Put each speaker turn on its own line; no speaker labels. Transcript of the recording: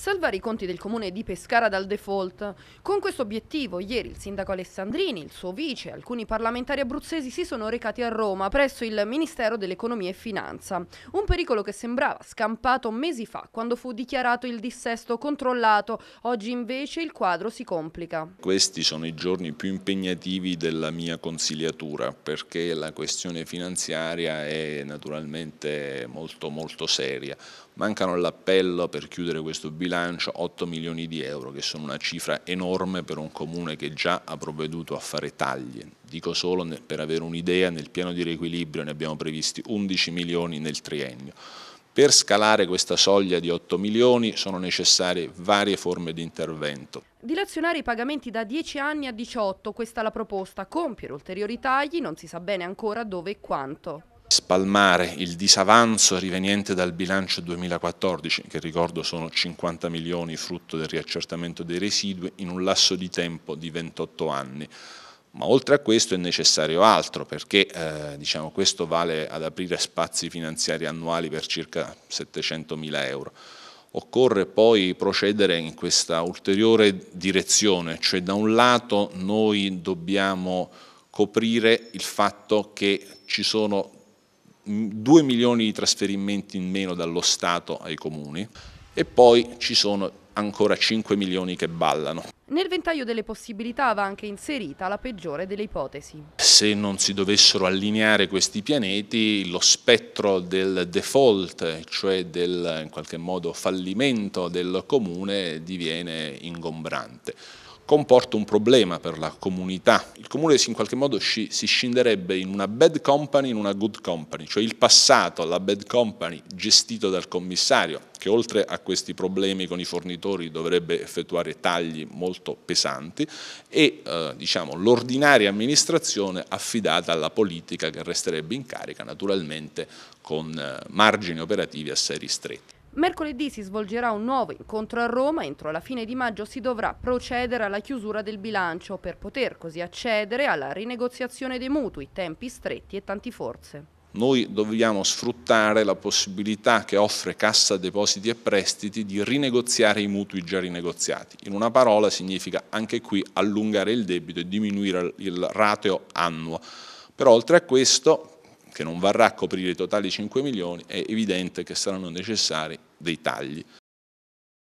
salvare i conti del comune di Pescara dal default. Con questo obiettivo, ieri il sindaco Alessandrini, il suo vice e alcuni parlamentari abruzzesi si sono recati a Roma presso il Ministero dell'Economia e Finanza. Un pericolo che sembrava scampato mesi fa quando fu dichiarato il dissesto controllato. Oggi invece il quadro si complica.
Questi sono i giorni più impegnativi della mia consigliatura perché la questione finanziaria è naturalmente molto molto seria. Mancano l'appello per chiudere questo bilancio bilancio 8 milioni di euro, che sono una cifra enorme per un comune che già ha provveduto a fare tagli. Dico solo per avere un'idea, nel piano di riequilibrio ne abbiamo previsti 11 milioni nel triennio. Per scalare questa soglia di 8 milioni sono necessarie varie forme di intervento.
Dilazionare i pagamenti da 10 anni a 18, questa è la proposta, compiere ulteriori tagli, non si sa bene ancora dove e quanto
spalmare il disavanzo riveniente dal bilancio 2014, che ricordo sono 50 milioni frutto del riaccertamento dei residui, in un lasso di tempo di 28 anni. Ma oltre a questo è necessario altro, perché eh, diciamo, questo vale ad aprire spazi finanziari annuali per circa 700 mila euro. Occorre poi procedere in questa ulteriore direzione, cioè da un lato noi dobbiamo coprire il fatto che ci sono 2 mm, milioni di trasferimenti in meno dallo Stato ai comuni e poi ci sono ancora 5 milioni che ballano.
Nel ventaglio delle possibilità va anche inserita la peggiore delle ipotesi.
Se non si dovessero allineare questi pianeti, lo spettro del default, cioè del in qualche modo fallimento del comune, diviene ingombrante comporta un problema per la comunità. Il comune in qualche modo si scinderebbe in una bad company, in una good company, cioè il passato alla bad company gestito dal commissario, che oltre a questi problemi con i fornitori dovrebbe effettuare tagli molto pesanti e eh, diciamo, l'ordinaria amministrazione affidata alla politica che resterebbe in carica naturalmente con eh, margini operativi assai ristretti.
Mercoledì si svolgerà un nuovo incontro a Roma, entro la fine di maggio si dovrà procedere alla chiusura del bilancio per poter così accedere alla rinegoziazione dei mutui, tempi stretti e tanti forze.
Noi dobbiamo sfruttare la possibilità che offre Cassa Depositi e Prestiti di rinegoziare i mutui già rinegoziati. In una parola significa anche qui allungare il debito e diminuire il rateo annuo. Però oltre a questo che non varrà a coprire i totali 5 milioni, è evidente che saranno necessari dei tagli